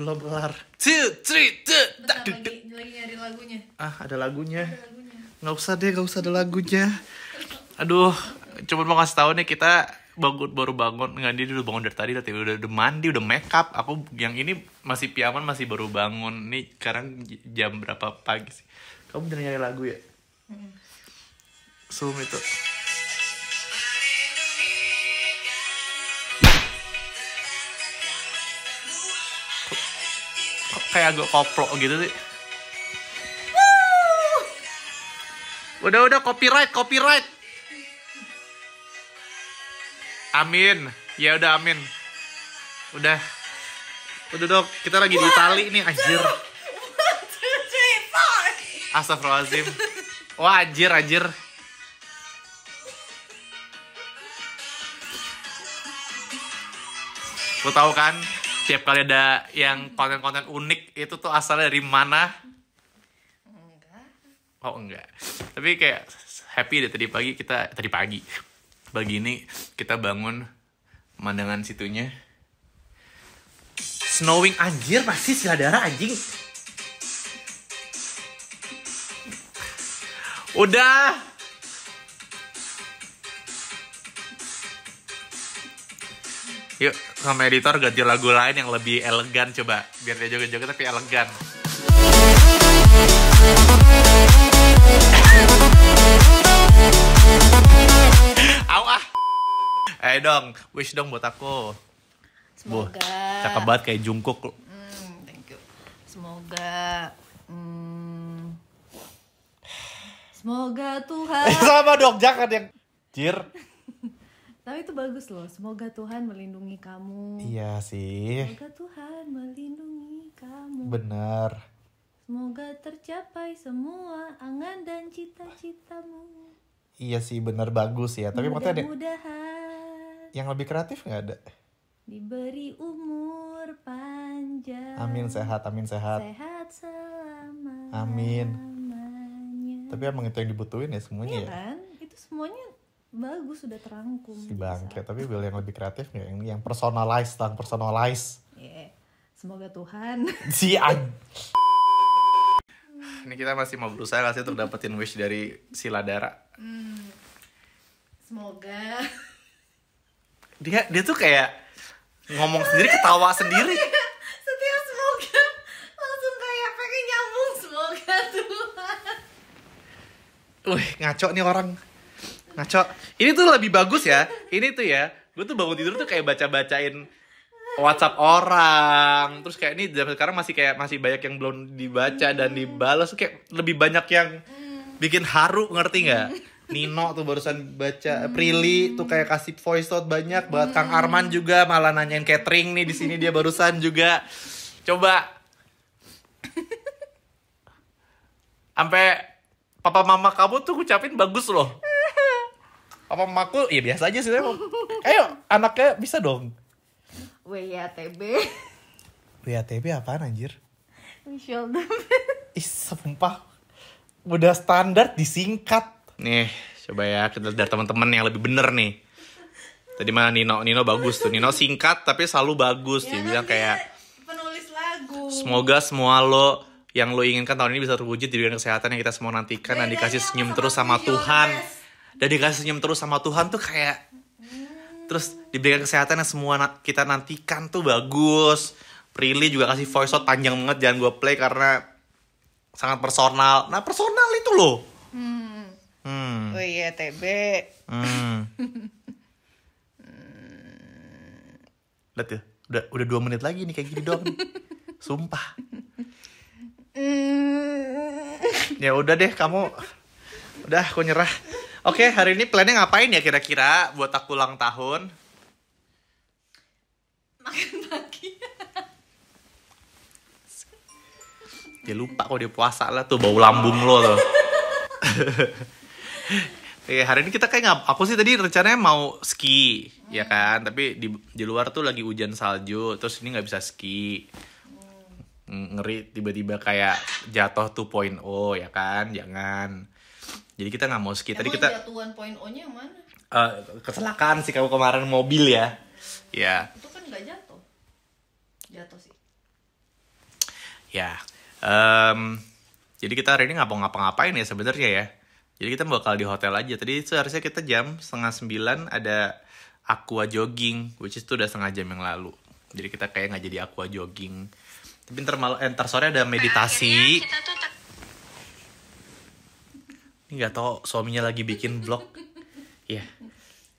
belum kelar two three two lagi, lagi nyari lagunya ah ada lagunya nggak usah deh nggak usah ada lagunya aduh cuma mau kasih tau nih kita bangun baru bangun nggak dia dulu bangun dari tadi tapi udah, udah mandi udah make up aku yang ini masih piaman masih baru bangun nih sekarang jam berapa pagi sih kamu bener nyari lagu ya hmm. Zoom itu kayak agak koplo gitu sih udah udah copyright copyright amin ya udah amin udah udah dok kita lagi di Itali nih anjir Astagfirullahalazim. Wah anjir anjir Lo tau kan setiap kali ada yang konten-konten unik itu tuh asalnya dari mana? Enggak. Oh enggak. Tapi kayak happy deh tadi pagi kita tadi pagi. Pagi ini kita bangun pemandangan situnya. Snowing anjir pasti siladara anjing. Udah. Yuk, sama editor ganti lagu lain yang lebih elegan coba. Biar dia joget-joget tapi elegan. Au ah. Eh dong, wish dong buat aku. Semoga. Buh, cakep banget kayak jungkook. Hmm, thank you. Semoga hmm, Semoga Tuhan. Sama dong, jangan yang Cir. Tapi itu bagus loh. Semoga Tuhan melindungi kamu. Iya sih. Semoga Tuhan melindungi kamu. Benar. Semoga tercapai semua angan dan cita-citamu. Iya sih, benar bagus ya. Tapi maksudnya ada yang lebih kreatif nggak ada? Diberi umur panjang. Amin sehat, amin sehat. Sehat selama. Amin. Tapi emang itu yang dibutuhin ya semuanya iya, ya. Kan? Itu semuanya bagus sudah terangkum si gitu. bangke tapi bel yang lebih kreatif nggak yang yang personalize tentang personalize yeah. semoga Tuhan si an ini kita masih mau berusaha kasih untuk dapetin wish dari si Ladara hmm. semoga dia dia tuh kayak ngomong sendiri ketawa sendiri setiap semoga langsung kayak pengen nyambung semoga Tuhan Wih, ngaco nih orang ngaco ini tuh lebih bagus ya ini tuh ya gue tuh bangun tidur tuh kayak baca bacain WhatsApp orang terus kayak ini zaman sekarang masih kayak masih banyak yang belum dibaca dan dibalas kayak lebih banyak yang bikin haru ngerti nggak Nino tuh barusan baca Prilly tuh kayak kasih voice note banyak buat Kang hmm. Arman juga malah nanyain catering nih di sini dia barusan juga coba sampai papa mama kamu tuh ucapin bagus loh apa maku ya biasa aja sih emang ayo anaknya bisa dong WYTB WYTB apa anjir Michelle Ih sumpah udah standar disingkat nih coba ya kita dari teman-teman yang lebih bener nih tadi mana Nino Nino bagus tuh Nino singkat tapi selalu bagus ya, dia bilang kayak penulis lagu semoga semua lo yang lo inginkan tahun ini bisa terwujud di dunia kesehatan yang kita semua nantikan Bedanya dan dikasih ya, senyum terus sama Tuhan. Best dan dikasih senyum terus sama Tuhan tuh kayak terus diberikan kesehatan yang semua na kita nantikan tuh bagus Prilly juga kasih voice out panjang banget jangan gue play karena sangat personal nah personal itu loh hmm. Hmm. oh iya TB hmm. lihat ya udah udah dua menit lagi nih kayak gini dong sumpah ya udah deh kamu Udah, aku nyerah. Oke, okay, hari ini plannya ngapain ya kira-kira buat aku ulang tahun? Makan pagi. dia lupa kok dia puasa lah tuh bau lambung lo tuh. Oke, iya, hari ini kita kayak nggak aku sih tadi rencananya mau ski ya hmm. ya kan tapi di di luar tuh lagi hujan salju terus ini nggak bisa ski hmm. ngeri tiba-tiba kayak jatuh tuh point oh ya kan jangan jadi kita nggak mau ski. Tadi kita jatuhan point O-nya mana? Uh, kecelakaan sih kamu kemarin mobil ya. Ya. Yeah. Itu kan nggak jatuh. Jatuh sih. Ya. Yeah. Um, jadi kita hari ini nggak mau ngapa-ngapain ya sebenarnya ya. Jadi kita bakal di hotel aja. Tadi seharusnya kita jam setengah sembilan ada aqua jogging, which is itu udah setengah jam yang lalu. Jadi kita kayak nggak jadi aqua jogging. Tapi ntar malam, eh, ntar sore ada meditasi. Nah, kita tuh ini nggak tahu suaminya lagi bikin blog ya yeah.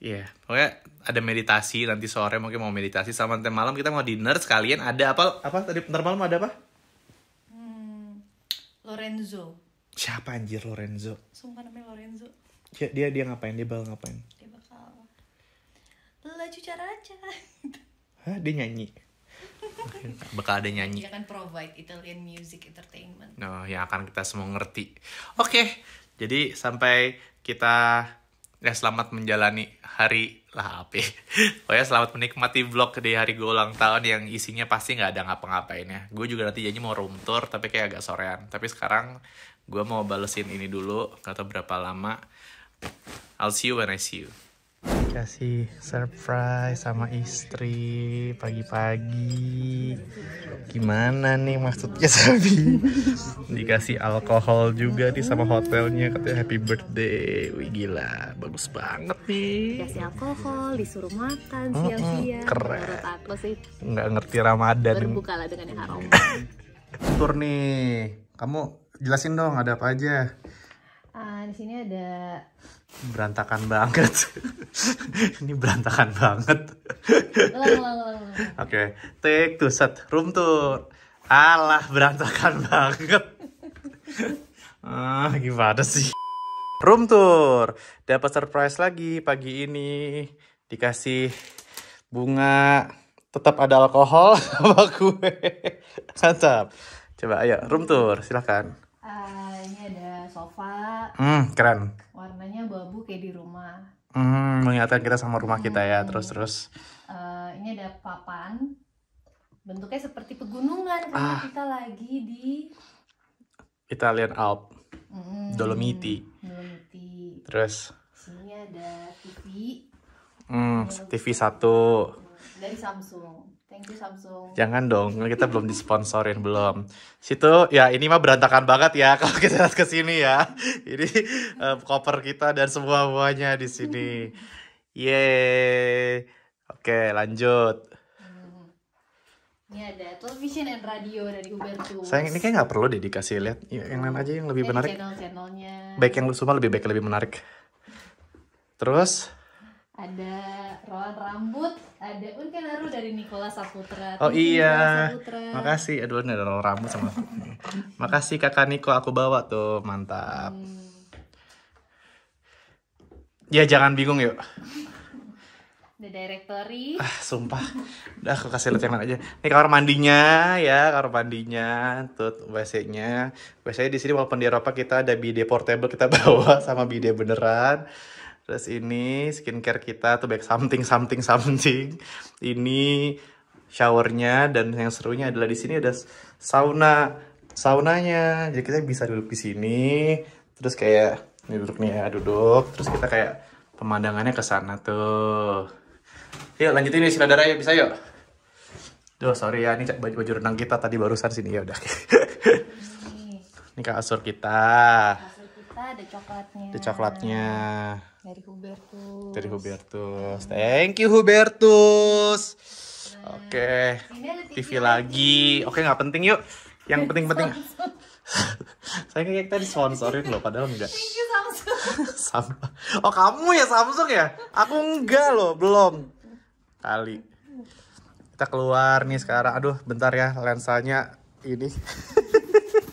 iya yeah. pokoknya ada meditasi nanti sore mungkin mau meditasi sama nanti malam kita mau dinner sekalian ada apa apa tadi ntar malam ada apa hmm, Lorenzo siapa anjir Lorenzo sumpah namanya Lorenzo dia dia, dia ngapain dia bakal ngapain dia bakal laju cara aja Hah, dia nyanyi bakal ada nyanyi. Dia akan provide Italian music entertainment. No, oh, yang akan kita semua ngerti. Oke, okay. Jadi sampai kita ya selamat menjalani hari lah apa oh ya selamat menikmati vlog di hari gue ulang tahun yang isinya pasti nggak ada ngapa-ngapain ya gue juga nanti janji mau room tour tapi kayak agak sorean tapi sekarang gue mau balesin ini dulu atau berapa lama I'll see you when I see you kasih surprise sama istri pagi-pagi gimana nih maksudnya Sabi dikasih alkohol juga nih sama hotelnya katanya happy birthday wih gila bagus banget nih dikasih alkohol disuruh makan siang-siang -hmm, keren aku sih nggak ngerti Ramadan berbukalah dengan yang aroma tur nih kamu jelasin dong ada apa aja uh, di sini ada berantakan banget ini berantakan banget oke okay. take to set room tour alah berantakan banget ah gimana sih room tour dapat surprise lagi pagi ini dikasih bunga tetap ada alkohol sama gue mantap coba ayo room tour silahkan uh, ah, ini ada sofa hmm keren namanya babu kayak di rumah. Hmm, mengingatkan kita sama rumah kita ya, hmm. ya, terus terus. Uh, ini ada papan, bentuknya seperti pegunungan karena ah. kita lagi di Italian Alp, hmm. Dolomiti. Dolomiti. Terus. Ini ada TV. Hmm, TV satu. Dari Samsung. Thank you Samsung. Jangan dong, kan kita belum disponsorin belum. Situ ya ini mah berantakan banget ya kalau kita lihat ke sini ya. Ini uh, koper kita dan semua buahnya di sini. Yeay. Oke, lanjut. Ini ada television and radio dari Hubertus. Sayang ini kayak gak perlu deh dikasih lihat yang lain aja yang lebih eh, menarik. Channel-channelnya. Baik yang lu semua lebih baik lebih menarik. Terus ada rolan rambut, ada Unkenaru dari Nikola Saputra. Oh iya. Saputra. Makasih. Aduh, ada rolan rambut sama Makasih Kakak Niko aku bawa tuh. Mantap. Hmm. Ya jangan bingung yuk. The directory. Ah, sumpah. Udah aku kasih lihat yang aja. Ini kamar mandinya ya, kamar mandinya, tut WC-nya. WC-nya di sini walaupun di Eropa kita ada bidet portable kita bawa sama bidet beneran. Terus ini skincare kita tuh back something something something. Ini showernya dan yang serunya adalah di sini ada sauna saunanya. Jadi kita bisa duduk di sini. Terus kayak ini duduk nih ya duduk. Terus kita kayak pemandangannya ke sana tuh. Yuk lanjutin ini saudara ya bisa yuk. Duh sorry ya ini baju baju renang kita tadi barusan sini ya udah. ini kasur kita. Kasur kita ada coklatnya. Ada coklatnya dari Hubertus dari Hubertus thank you Hubertus nah, oke okay. TV, TV lagi oke okay, nggak penting yuk yang penting-penting saya kayak tadi sponsorin loh padahal enggak Samsung oh kamu ya Samsung ya aku enggak loh belum kali kita keluar nih sekarang aduh bentar ya lensanya ini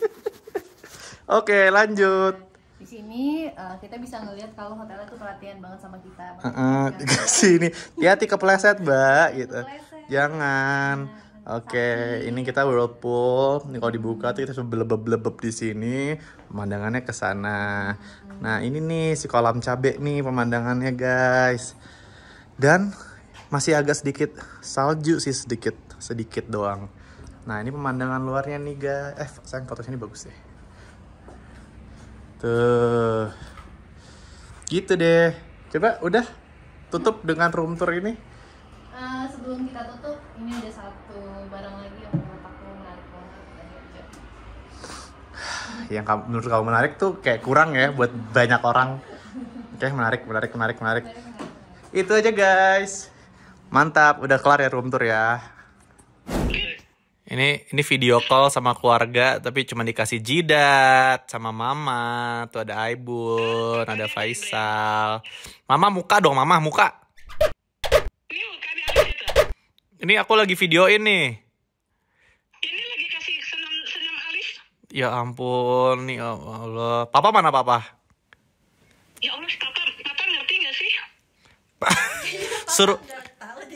oke lanjut di sini uh, kita bisa ngelihat kalau hotelnya tuh perhatian banget sama kita. di uh, ya ini. Hati kepleset, Mbak, gitu. Kepleset. Jangan. Ya. Oke, okay, ini kita whirlpool. Ini kalau dibuka hmm. tuh kita belebeb-belebeb di sini, pemandangannya ke sana. Hmm. Nah, ini nih si kolam cabe nih pemandangannya, guys. Dan masih agak sedikit salju sih sedikit, sedikit doang. Nah, ini pemandangan luarnya nih, guys. Eh, sayang fotonya ini bagus deh. Tuh. Gitu deh. Coba udah tutup dengan room tour ini. Uh, sebelum kita tutup, ini ada satu barang lagi yang menurut aku menarik banget yang kamu, menurut kamu menarik tuh kayak kurang ya buat banyak orang. Oke, okay, menarik, menarik, menarik, menarik. Itu aja guys. Mantap, udah kelar ya room tour ya. Ini ini video call sama keluarga tapi cuma dikasih jidat sama mama. Tuh ada Aibun, ada Faisal. Mama muka dong, mama muka. Ini aku lagi video ini. Ini lagi kasih senam senam alis. Ya ampun, ya Allah. Papa mana papa? Ya Allah, papa, papa ngerti gak sih? suruh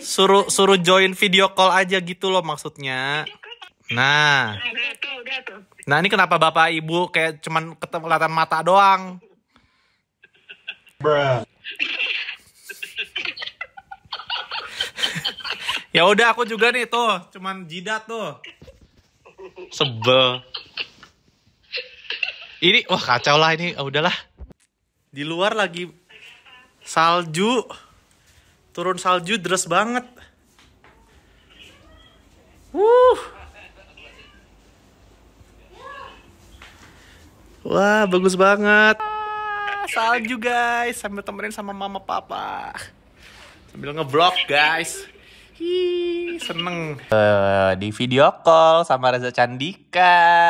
suruh suruh join video call aja gitu loh maksudnya. Video Nah. Nah, ini kenapa Bapak Ibu kayak cuman kelihatan mata doang? Bruh. ya udah aku juga nih tuh, cuman jidat tuh. Sebel. Ini wah kacau lah ini, oh, udahlah. Di luar lagi salju. Turun salju deras banget. Wuh. Wah, bagus banget. Ah, Salju guys, sambil temenin sama mama papa. Sambil ngevlog guys. Hi, seneng. Uh, di video call sama Reza Candika.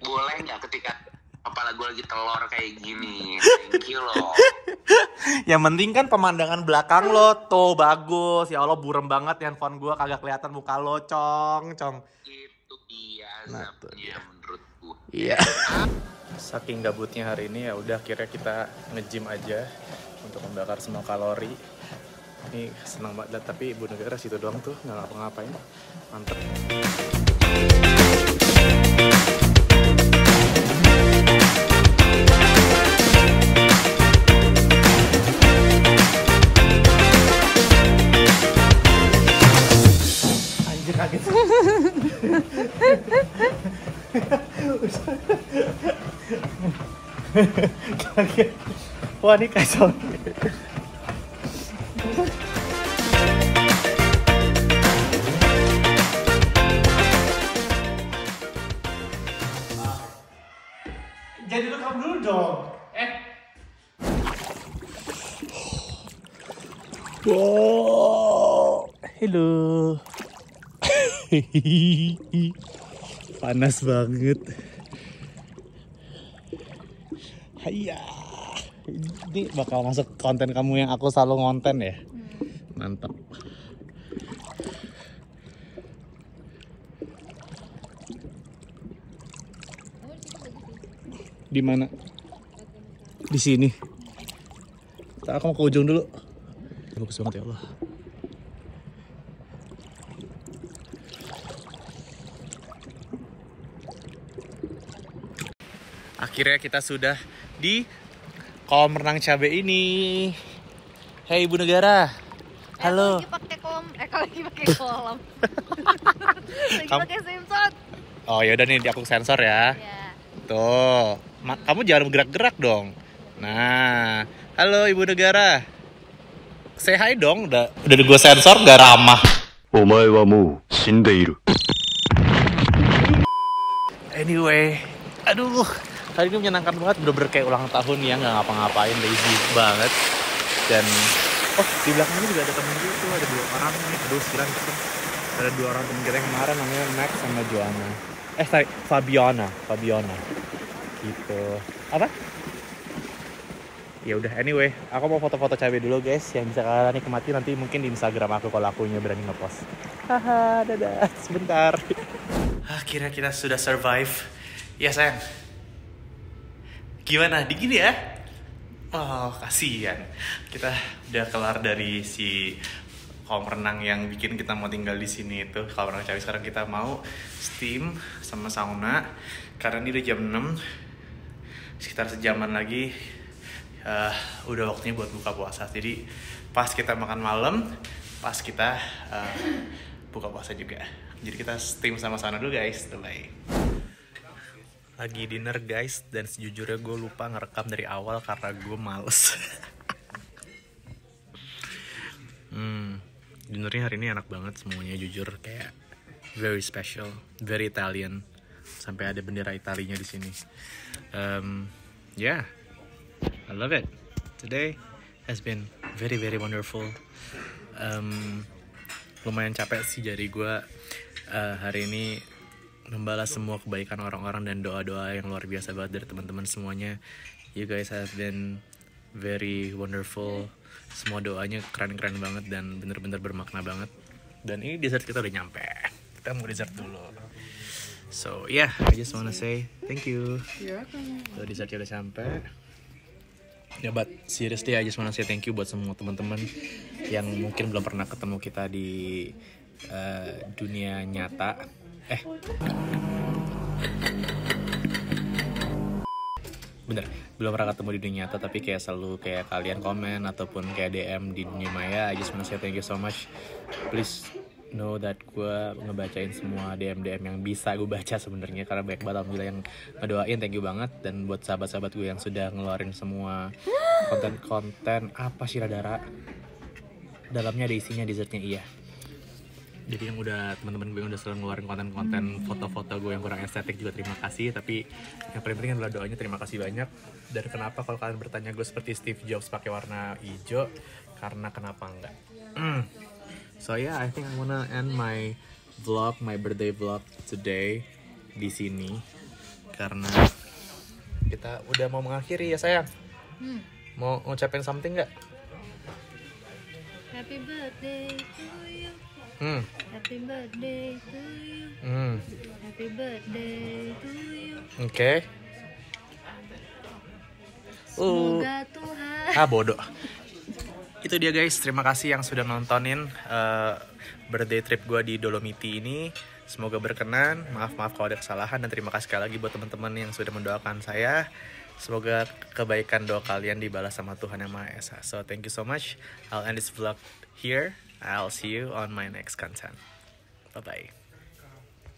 Boleh nggak ketika kepala gue lagi telur kayak gini? Thank you loh. Yang penting kan pemandangan belakang lo tuh bagus. Ya Allah burem banget handphone gue kagak kelihatan muka lo, cong, cong. Iya nah, tuh iya, dia. menurutku. Iya. Saking gabutnya hari ini ya udah akhirnya kita ngejim aja untuk membakar semua kalori. Ini senang banget tapi ibu negara situ doang tuh nggak ngapa-ngapain. Mantep. kaget wah ini kacau jadi lu kamu dulu dong eh wow. hello Panas banget. Hayya. Ini bakal masuk konten kamu yang aku selalu ngonten ya. Hmm. Mantap. Di mana? Di sini. Kita aku mau ke ujung dulu. Bagus banget ya Allah. akhirnya kita sudah di kolam renang cabe ini. Hei Ibu Negara. Halo. Eh, lagi pakai kolam, eh lagi pakai kolam. lagi kamu... pakai sensor. Oh ya udah nih aku sensor ya. Yeah. Tuh. Ma- Kamu jangan bergerak-gerak dong. Nah, halo Ibu Negara. Say hi dong, udah udah gue sensor gak ramah. Omae wa mou shindeiru. Anyway, aduh hari ini menyenangkan banget bener-bener kayak ulang tahun ya nggak ngapa-ngapain lazy banget dan oh di belakang ini juga ada temen gue tuh ada dua orang nih aduh sekilan gitu. ada dua orang temen kita yang kemarin namanya Max sama Joanna eh sorry Fabiana Fabiana gitu apa ya udah anyway aku mau foto-foto cabai dulu guys yang bisa kalian nikmati nanti mungkin di Instagram aku kalau akunya berani ngepost haha dadah sebentar akhirnya ah, kita sudah survive ya sayang gimana di gini ya oh kasihan kita udah kelar dari si kolam renang yang bikin kita mau tinggal di sini itu kalau renang cewek sekarang kita mau steam sama sauna karena ini udah jam 6 sekitar sejaman lagi uh, udah waktunya buat buka puasa jadi pas kita makan malam pas kita uh, buka puasa juga jadi kita steam sama sauna dulu guys bye lagi dinner guys dan sejujurnya gue lupa ngerekam dari awal karena gue males hmm dinnernya hari ini enak banget semuanya jujur kayak very special very Italian sampai ada bendera Italinya di sini um, yeah I love it today has been very very wonderful um, lumayan capek sih jadi gue uh, hari ini membalas semua kebaikan orang-orang dan doa-doa yang luar biasa banget dari teman-teman semuanya. You guys have been very wonderful. Semua doanya keren-keren banget dan bener-bener bermakna banget. Dan ini dessert kita udah nyampe. Kita mau dessert dulu. So yeah, I just wanna say thank you. ya So dessertnya udah sampai. Ya, yeah, but seriously, I just wanna say thank you buat semua teman-teman yang mungkin belum pernah ketemu kita di uh, dunia nyata Eh. Bener, belum pernah ketemu di dunia nyata tapi kayak selalu kayak kalian komen ataupun kayak DM di dunia maya I just wanna say thank you so much please know that gue ngebacain semua DM DM yang bisa gue baca sebenarnya karena banyak banget alhamdulillah yang ngedoain thank you banget dan buat sahabat-sahabat gue yang sudah ngeluarin semua konten-konten apa sih radara dalamnya ada isinya dessertnya iya jadi yang udah teman-teman gue udah selalu ngeluarin konten-konten hmm. foto-foto gue yang kurang estetik juga terima kasih tapi yang paling penting adalah doanya terima kasih banyak dan kenapa kalau kalian bertanya gue seperti Steve Jobs pakai warna hijau karena kenapa enggak mm. so yeah I think I'm gonna end my vlog my birthday vlog today di sini karena kita udah mau mengakhiri ya sayang hmm. mau ngucapin something nggak Happy birthday Hmm. Happy birthday Hmm. Happy birthday Oke. Okay. Semoga uh. Tuhan. Ah bodoh. Itu dia guys, terima kasih yang sudah nontonin uh, birthday trip gue di Dolomiti ini. Semoga berkenan. Maaf maaf kalau ada kesalahan dan terima kasih sekali lagi buat teman-teman yang sudah mendoakan saya. Semoga kebaikan doa kalian dibalas sama Tuhan Yang Maha Esa. So thank you so much. I'll end this vlog here. I'll see you on my next content. Bye bye.